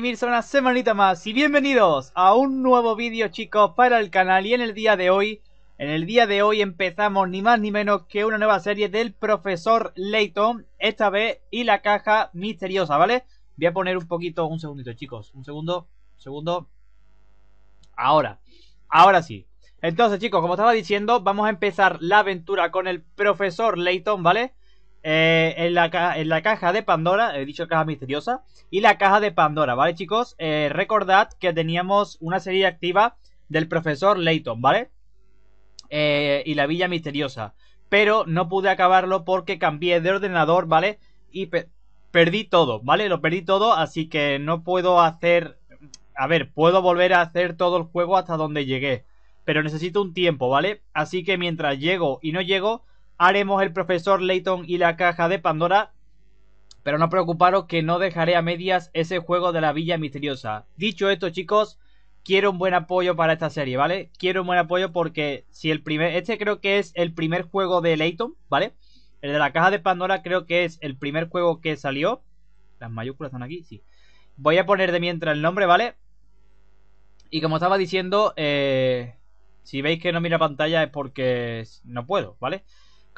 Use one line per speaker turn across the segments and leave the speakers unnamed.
una semanita más y bienvenidos a un nuevo vídeo chicos para el canal y en el día de hoy, en el día de hoy empezamos ni más ni menos que una nueva serie del profesor Layton, esta vez y la caja misteriosa, ¿vale? Voy a poner un poquito, un segundito chicos, un segundo, un segundo, ahora, ahora sí. Entonces chicos, como estaba diciendo, vamos a empezar la aventura con el profesor Layton, ¿vale? Eh, en, la en, la caja de Pandora, he dicho caja misteriosa, y la caja de Pandora, ¿vale chicos? Eh, recordad que teníamos una serie activa del profesor Layton, ¿vale? Eh, y la villa misteriosa, pero no pude acabarlo porque cambié de ordenador, ¿vale? Y perdí todo, ¿vale? Lo perdí todo, así que no puedo hacer... A ver, puedo volver a hacer todo el juego hasta donde llegué, pero necesito un tiempo, ¿vale? Así que mientras llego y no llego haremos el profesor Layton y la caja de Pandora. Pero no preocuparos que no dejaré a medias ese juego de la Villa Misteriosa. Dicho esto, chicos, quiero un buen apoyo para esta serie, ¿vale? Quiero un buen apoyo porque si el primer... Este creo que es el primer juego de Layton, ¿vale? El de la caja de Pandora creo que es el primer juego que salió. Las mayúsculas están aquí, sí. Voy a poner de mientras el nombre, ¿vale? Y como estaba diciendo, eh, si veis que no mira pantalla es porque no puedo, ¿vale? vale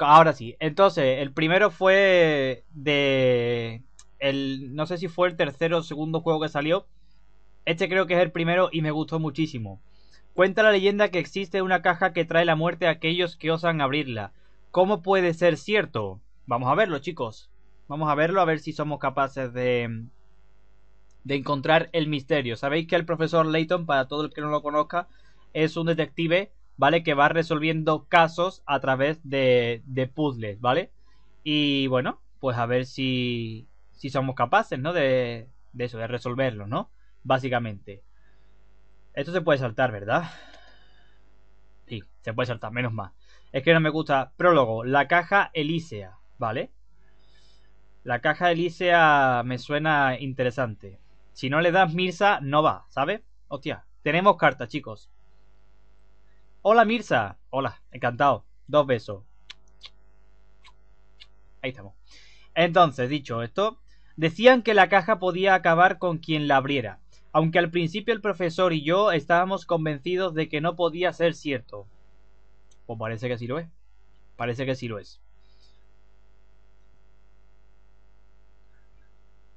Ahora sí. Entonces, el primero fue de. El, no sé si fue el tercero o segundo juego que salió. Este creo que es el primero y me gustó muchísimo. Cuenta la leyenda que existe una caja que trae la muerte a aquellos que osan abrirla. ¿Cómo puede ser cierto? Vamos a verlo, chicos. Vamos a verlo, a ver si somos capaces de, de encontrar el misterio. Sabéis que el profesor Layton, para todo el que no lo conozca, es un detective ¿vale? Que va resolviendo casos a través de, de puzzles, ¿vale? Y bueno, pues a ver si, si somos capaces, ¿no? De, de eso, de resolverlo, ¿no? Básicamente. Esto se puede saltar, ¿verdad? Sí, se puede saltar, menos más. Es que no me gusta. Prólogo, la caja Elísea, ¿vale? La caja Elísea me suena interesante. Si no le das Mirsa, no va, ¿sabes? Hostia, tenemos cartas, chicos. Hola Mirza. Hola, encantado. Dos besos. Ahí estamos. Entonces, dicho esto, decían que la caja podía acabar con quien la abriera, aunque al principio el profesor y yo estábamos convencidos de que no podía ser cierto. Pues parece que sí lo es. Parece que sí lo es.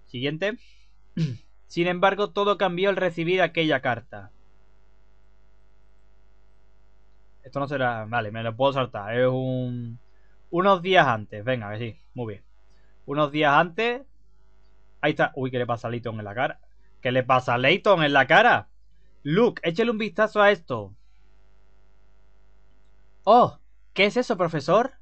Siguiente. Sin embargo, todo cambió al recibir aquella carta. Esto no será. Vale, me lo puedo saltar. Es un. Unos días antes. Venga, que sí. Muy bien. Unos días antes. Ahí está. Uy, ¿qué le pasa a Leighton en la cara? ¿Qué le pasa a Leighton en la cara? Luke, échale un vistazo a esto. Oh, ¿qué es eso, profesor?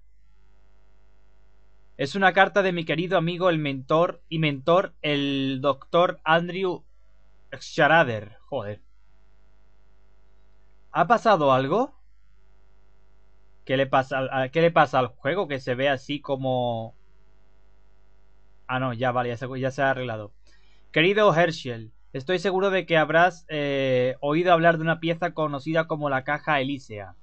Es una carta de mi querido amigo, el mentor y mentor, el doctor Andrew Scharader Joder. ¿Ha pasado algo? ¿Qué le pasa al, ¿qué le pasa al juego que se ve así como... Ah, no, ya vale, ya se, ha arreglado. Querido Herschel, estoy seguro de que habrás eh, oído hablar de una pieza conocida como la caja elísea.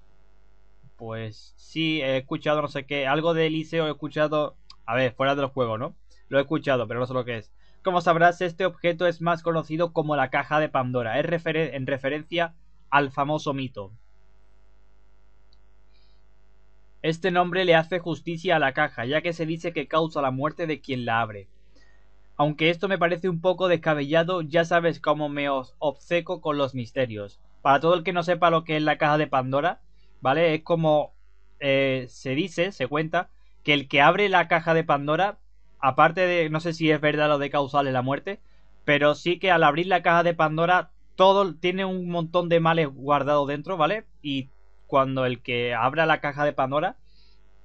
Pues sí, he escuchado no sé qué, algo de elíseo he escuchado... A ver, fuera del juego ¿no? Lo he escuchado, pero no sé lo que es. Como sabrás, este objeto es más conocido como la caja de Pandora. Es en referencia al famoso mito. Este nombre le hace justicia a la caja, ya que se dice que causa la muerte de quien la abre. Aunque esto me parece un poco descabellado, ya sabes cómo me os obceco con los misterios. Para todo el que no sepa lo que es la caja de Pandora, ¿vale? Es como eh, se dice, se cuenta, que el que abre la caja de Pandora, aparte de, no sé si es verdad lo de causarle la muerte, pero sí que al abrir la caja de Pandora, todo tiene un montón de males guardados dentro, ¿vale? Y cuando el que abra la caja de Pandora,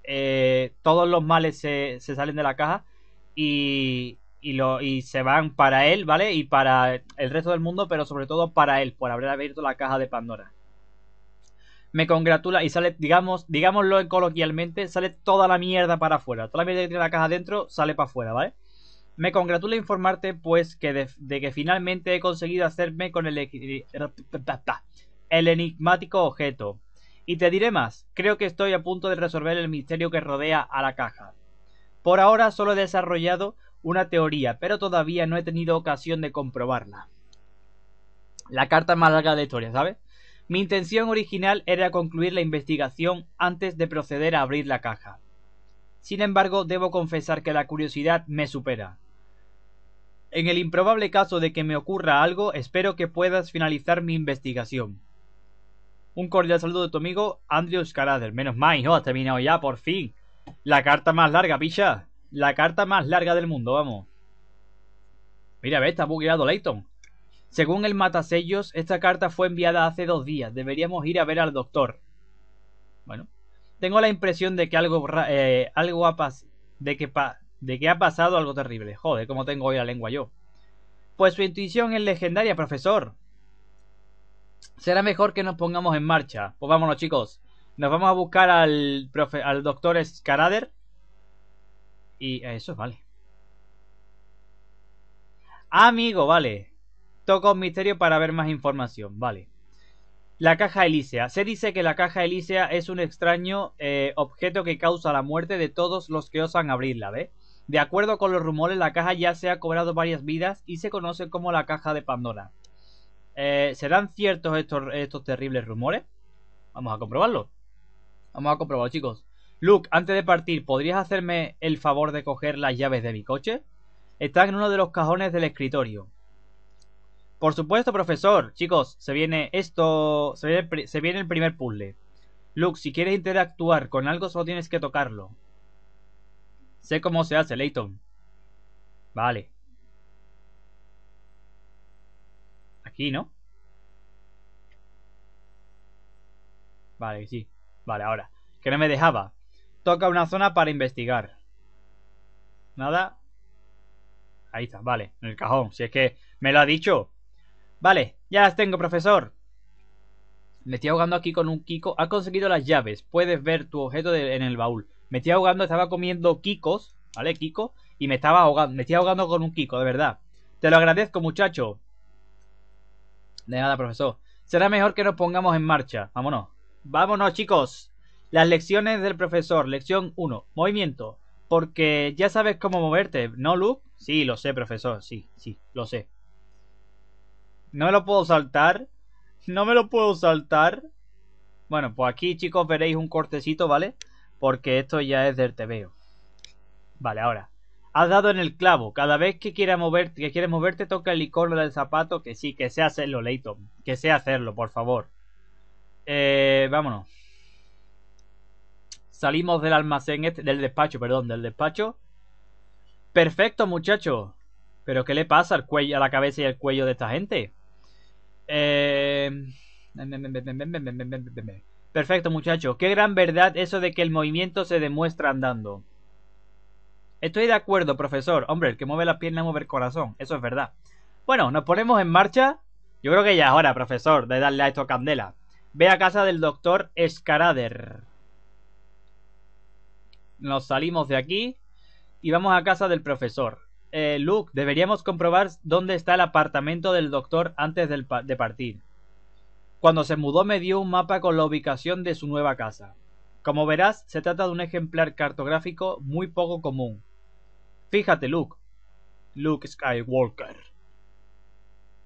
eh, todos los males se, salen de la caja y, y, lo, y se van para él, ¿vale? Y para el resto del mundo, pero sobre todo para él, por haber abierto la caja de Pandora. Me congratula y sale, digamos, digámoslo coloquialmente, sale toda la mierda para afuera. Toda la mierda que tiene la caja dentro sale para afuera, ¿vale? Me congratula informarte, pues, que de, de, que finalmente he conseguido hacerme con el, el enigmático objeto. Y te diré más, creo que estoy a punto de resolver el misterio que rodea a la caja. Por ahora solo he desarrollado una teoría, pero todavía no he tenido ocasión de comprobarla. La carta más larga de la historia, ¿sabes? Mi intención original era concluir la investigación antes de proceder a abrir la caja. Sin embargo, debo confesar que la curiosidad me supera. En el improbable caso de que me ocurra algo, espero que puedas finalizar mi investigación. Un cordial saludo de tu amigo Andrew Scarader. Menos mal, has terminado ya, por fin. La carta más larga, picha. La carta más larga del mundo, vamos. Mira, ve, está bugueado Layton Según el matasellos, esta carta fue enviada hace dos días. Deberíamos ir a ver al doctor. Bueno, tengo la impresión de que algo, eh, algo ha de que de que ha pasado algo terrible. Joder, como tengo hoy la lengua yo. Pues su intuición es legendaria, profesor será mejor que nos pongamos en marcha. Pues vámonos, chicos. Nos vamos a buscar al, doctor Scarader. Y eso, vale. Amigo, vale. Toco un misterio para ver más información. Vale. La caja Elísea. Se dice que la caja Elísea es un extraño eh, objeto que causa la muerte de todos los que osan abrirla, ¿ve? De acuerdo con los rumores, la caja ya se ha cobrado varias vidas y se conoce como la caja de Pandora. Eh, ¿Serán ciertos estos, estos terribles rumores? Vamos a comprobarlo. Vamos a comprobarlo, chicos. Luke, antes de partir, ¿podrías hacerme el favor de coger las llaves de mi coche? Están en uno de los cajones del escritorio. Por supuesto, profesor. Chicos, se viene esto... Se viene, el primer puzzle. Luke, si quieres interactuar con algo, solo tienes que tocarlo. Sé cómo se hace, Leighton. Vale. ¿no? Vale, sí. Vale, ahora. Que no me dejaba. Toca una zona para investigar. Nada. Ahí está, vale. En el cajón. Si es que me lo ha dicho. Vale, ya las tengo, profesor. Me estoy ahogando aquí con un Kiko. Ha conseguido las llaves. Puedes ver tu objeto en el baúl. Me estoy ahogando, estaba comiendo Kikos. ¿Vale? Kiko. Y me estaba ahogando. Me estoy ahogando con un Kiko, de verdad. Te lo agradezco, muchacho. De nada, profesor. Será mejor que nos pongamos en marcha. Vámonos. Vámonos, chicos. Las lecciones del profesor. Lección 1. Movimiento. Porque ya sabes cómo moverte, ¿no, Luke? Sí, lo sé, profesor. Sí, sí, lo sé. No me lo puedo saltar. No me lo puedo saltar. Bueno, pues aquí, chicos, veréis un cortecito, ¿vale? Porque esto ya es del TVO. Vale, ahora has dado en el clavo. Cada vez que quiera moverte, que quieres moverte, toca el icono del zapato. Que sí, que sea hacerlo, leito, Que sea hacerlo, por favor. Eh, vámonos. Salimos del almacén, este, del despacho, perdón, del despacho. Perfecto, muchacho. Pero ¿qué le pasa al cuello, a la cabeza y al cuello de esta gente? Eh... Perfecto, muchacho. Qué gran verdad eso de que el movimiento se demuestra andando. Estoy de acuerdo, profesor. Hombre, el que mueve las piernas mueve el corazón. Eso es verdad. Bueno, nos ponemos en marcha. Yo creo que ya es hora, profesor, de darle a esto candela. Ve a casa del doctor Escarader. Nos salimos de aquí y vamos a casa del profesor. Eh, Luke, deberíamos comprobar dónde está el apartamento del doctor antes de partir. Cuando se mudó me dio un mapa con la ubicación de su nueva casa. Como verás, se trata de un ejemplar cartográfico muy poco común Fíjate, Luke. Luke Skywalker.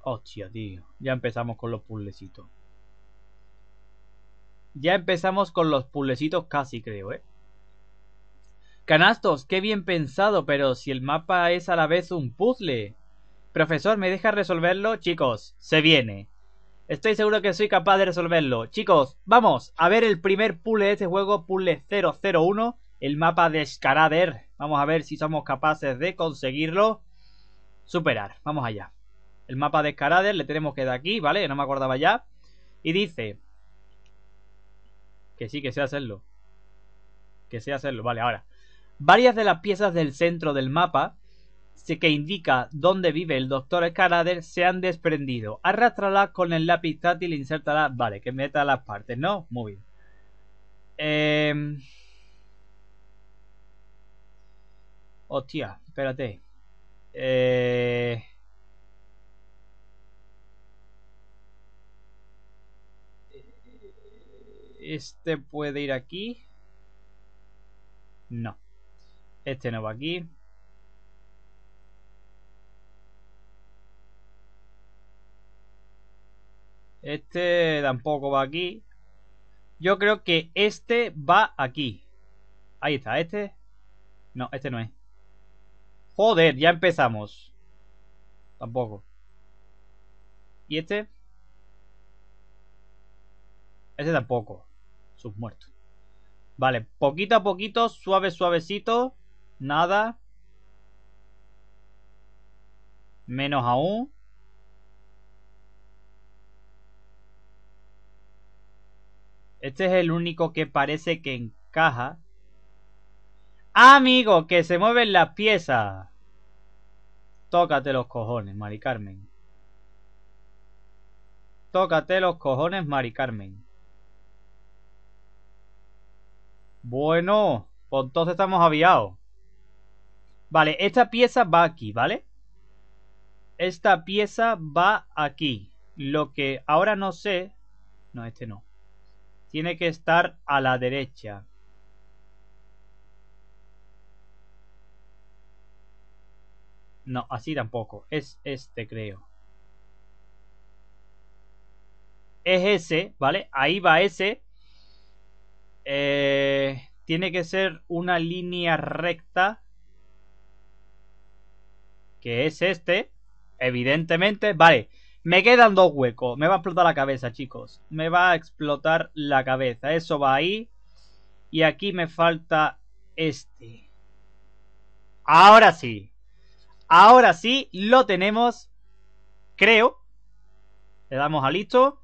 Hostia, oh, tío. Ya empezamos con los puzzlecitos. Ya empezamos con los puzzlecitos casi, creo, ¿eh? Canastos, qué bien pensado, pero si el mapa es a la vez un puzzle. Profesor, ¿me deja resolverlo? Chicos, se viene. Estoy seguro que soy capaz de resolverlo. Chicos, vamos a ver el primer puzzle de este juego, puzzle 001 el mapa de Skarader. Vamos a ver si somos capaces de conseguirlo. Superar, vamos allá. El mapa de Skarader le tenemos que dar aquí, ¿vale? No me acordaba ya. Y dice... Que sí, que sé hacerlo. Que sé hacerlo, vale, ahora. Varias de las piezas del centro del mapa que indica dónde vive el doctor Scarader se han desprendido. Arrastralas con el lápiz táctil e insértalas. Vale, que meta las partes, ¿no? Muy bien. Eh... Hostia, espérate. Eh... Este puede ir aquí. No. Este no va aquí. Este tampoco va aquí. Yo creo que este va aquí. Ahí está, este. No, este no es. Joder, ya empezamos. Tampoco. ¿Y este? Este tampoco. Submuerto. Vale, poquito a poquito, suave, suavecito. Nada. Menos aún. Este es el único que parece que encaja. Amigo, que se mueven las piezas. Tócate los cojones, Mari Carmen. Tócate los cojones, Mari Carmen. Bueno, pues entonces estamos aviados. Vale, esta pieza va aquí, ¿vale? Esta pieza va aquí. Lo que ahora no sé... No, este no. Tiene que estar a la derecha. No, así tampoco. Es este, creo. Es ese, ¿vale? Ahí va ese. Eh, tiene que ser una línea recta. Que es este. Evidentemente. Vale. Me quedan dos huecos. Me va a explotar la cabeza, chicos. Me va a explotar la cabeza. Eso va ahí. Y aquí me falta este. Ahora sí. Ahora sí, lo tenemos. Creo. Le damos a listo.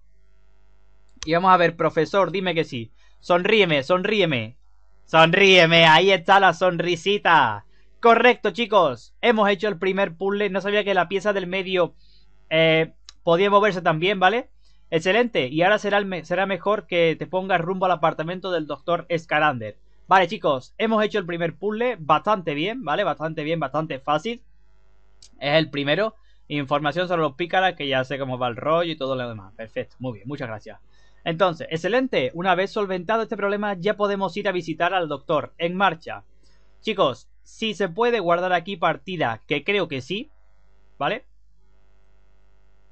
Y vamos a ver, profesor, dime que sí. Sonríeme, sonríeme. Sonríeme, ahí está la sonrisita. Correcto, chicos. Hemos hecho el primer puzzle. No sabía que la pieza del medio eh, podía moverse también, ¿vale? Excelente. Y ahora será, mejor que te pongas rumbo al apartamento del doctor Escalander Vale, chicos. Hemos hecho el primer puzzle bastante bien, ¿vale? Bastante bien, bastante fácil. Es el primero. Información sobre los pícaras, que ya sé cómo va el rollo y todo lo demás. Perfecto, muy bien, muchas gracias. Entonces, excelente. Una vez solventado este problema, ya podemos ir a visitar al doctor. En marcha. Chicos, si se puede guardar aquí partida, que creo que sí. ¿Vale?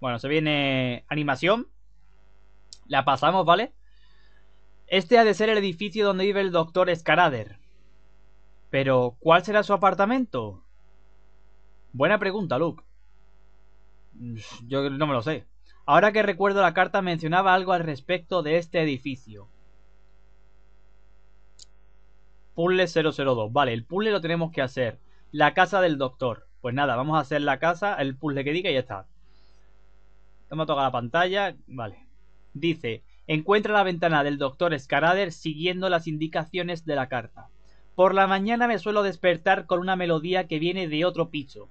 Bueno, se viene animación. La pasamos, ¿vale? Este ha de ser el edificio donde vive el doctor Scarader. Pero, ¿cuál será su apartamento? Buena pregunta, Luke. Mm, yo no me lo sé. Ahora que recuerdo la carta mencionaba algo al respecto de este edificio. Puzzle 002. Vale, el puzzle lo tenemos que hacer. La casa del doctor. Pues nada, vamos a hacer la casa, el puzzle que diga y ya está. Vamos a la pantalla. Vale. Dice, encuentra la ventana del doctor Scarader siguiendo las indicaciones de la carta. Por la mañana me suelo despertar con una melodía que viene de otro picho.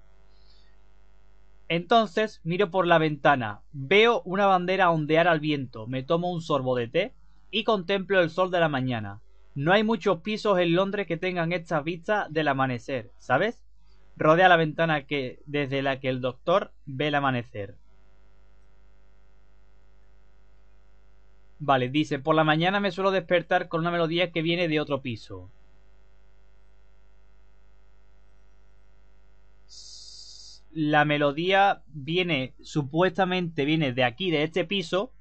Entonces miro por la ventana, veo una bandera ondear al viento, me tomo un sorbo de té y contemplo el sol de la mañana. No hay muchos pisos en Londres que tengan esta vista del amanecer, ¿sabes? Rodea la ventana que, desde la que el doctor ve el amanecer. Vale, dice, por la mañana me suelo despertar con una melodía que viene de otro piso. la melodía viene, supuestamente viene de aquí, de este piso.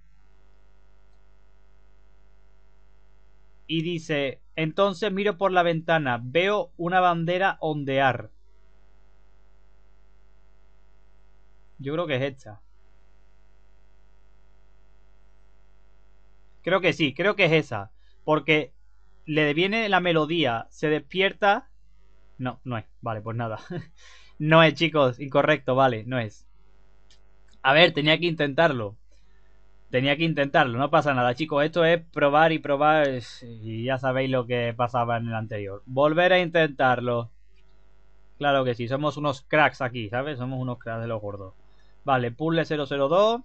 Y dice, entonces miro por la ventana, veo una bandera ondear. Yo creo que es esta. Creo que sí, creo que es esa. Porque le viene la melodía, se despierta. No, no es. Vale, pues nada. No es, chicos, incorrecto, vale, no es. A ver, tenía que intentarlo. Tenía que intentarlo, no pasa nada, chicos. Esto es probar y probar. Y ya sabéis lo que pasaba en el anterior. Volver a intentarlo. Claro que sí, somos unos cracks aquí, ¿sabes? Somos unos cracks de los gordos. Vale, puzzle 002.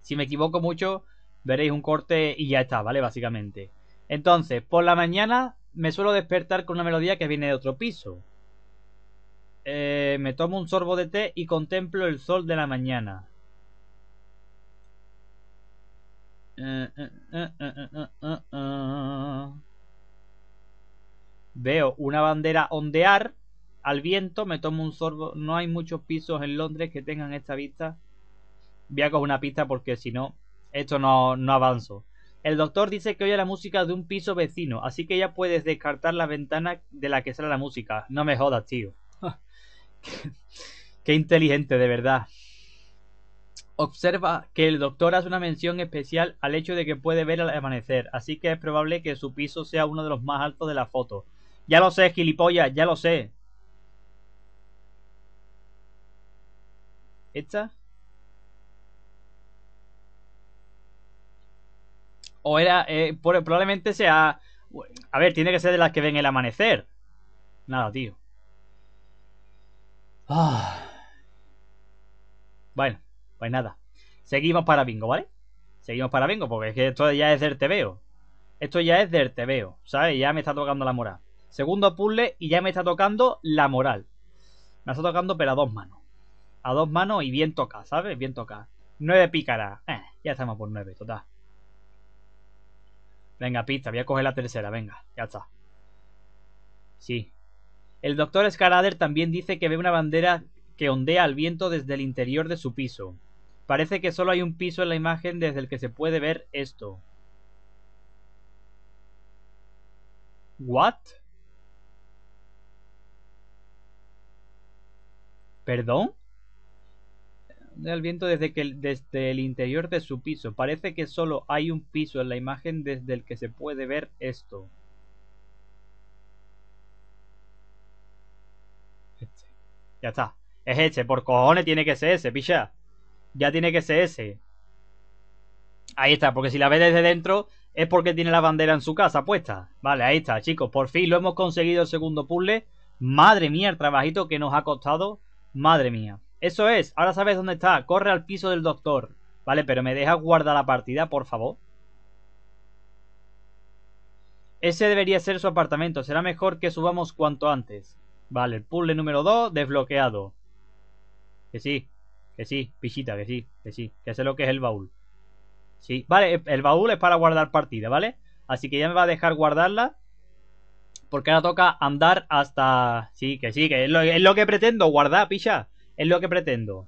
Si me equivoco mucho, veréis un corte y ya está, ¿vale? Básicamente. Entonces, por la mañana me suelo despertar con una melodía que viene de otro piso. Eh, me tomo un sorbo de té y contemplo el sol de la mañana. Veo una bandera ondear al viento, me tomo un sorbo. No hay muchos pisos en Londres que tengan esta vista. Voy a coger una pista porque si no, esto no, no avanzo. El doctor dice que oye la música de un piso vecino, así que ya puedes descartar la ventana de la que sale la música. No me jodas, tío. Qué inteligente, de verdad. Observa que el doctor hace una mención especial al hecho de que puede ver el amanecer, así que es probable que su piso sea uno de los más altos de la foto. Ya lo sé, gilipollas, ya lo sé. ¿Esta? O era. Eh, probablemente sea. A ver, tiene que ser de las que ven el amanecer. Nada, tío. Ah. Bueno, pues nada. Seguimos para bingo, ¿vale? Seguimos para bingo, porque es que esto ya es del tebeo. Esto ya es del tebeo, ¿sabes? Ya me está tocando la moral. Segundo puzzle y ya me está tocando la moral. Me está tocando, pero a dos manos. A dos manos y bien toca, ¿sabes? Bien toca. Nueve pícaras. Eh, ya estamos por nueve, total. Venga, pista, voy a coger la tercera, venga, ya está. Sí, el doctor Scarader también dice que ve una bandera que ondea al viento desde el interior de su piso. Parece que solo hay un piso en la imagen desde el que se puede ver esto. ¿What? ¿Perdón? El viento desde, que, desde el interior de su piso. Parece que solo hay un piso en la imagen desde el que se puede ver esto. Ya está. Es este, por cojones tiene que ser ese, picha. Ya tiene que ser ese. Ahí está, porque si la ves desde dentro es porque tiene la bandera en su casa puesta. Vale, ahí está, chicos. Por fin lo hemos conseguido el segundo puzzle. Madre mía, el trabajito que nos ha costado. Madre mía. Eso es, ahora sabes dónde está. Corre al piso del doctor. Vale, pero me dejas guardar la partida, por favor. Ese debería ser su apartamento. Será mejor que subamos cuanto antes. Vale, el puzzle número 2 desbloqueado. Que sí, que sí, pichita, que sí, que sí, que sé lo que es el baúl. Sí, vale, el baúl es para guardar partida, ¿vale? Así que ya me va a dejar guardarla. Porque ahora toca andar hasta... Sí, que sí, que es lo, que pretendo, guardar, picha. Es lo que pretendo.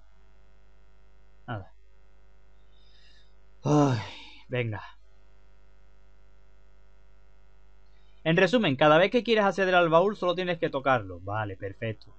Nada. venga. En resumen, cada vez que quieres acceder al baúl solo tienes que tocarlo. Vale, perfecto.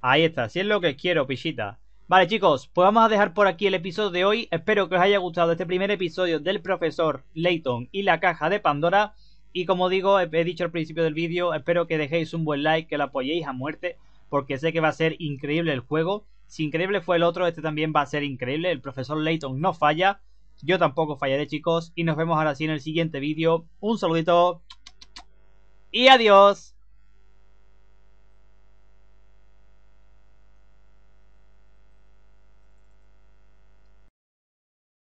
Ahí está, si es lo que quiero, pichita. Vale chicos, pues vamos a dejar por aquí el episodio de hoy. Espero que os haya gustado este primer episodio del profesor Layton y la caja de Pandora. Y como digo, he dicho al principio del vídeo, espero que dejéis un buen like, que lo apoyéis a muerte, porque sé que va a ser increíble el juego. Si increíble fue el otro, este también va a ser increíble. El profesor Layton no falla, yo tampoco fallaré chicos. Y nos vemos ahora sí en el siguiente vídeo. Un saludito y adiós.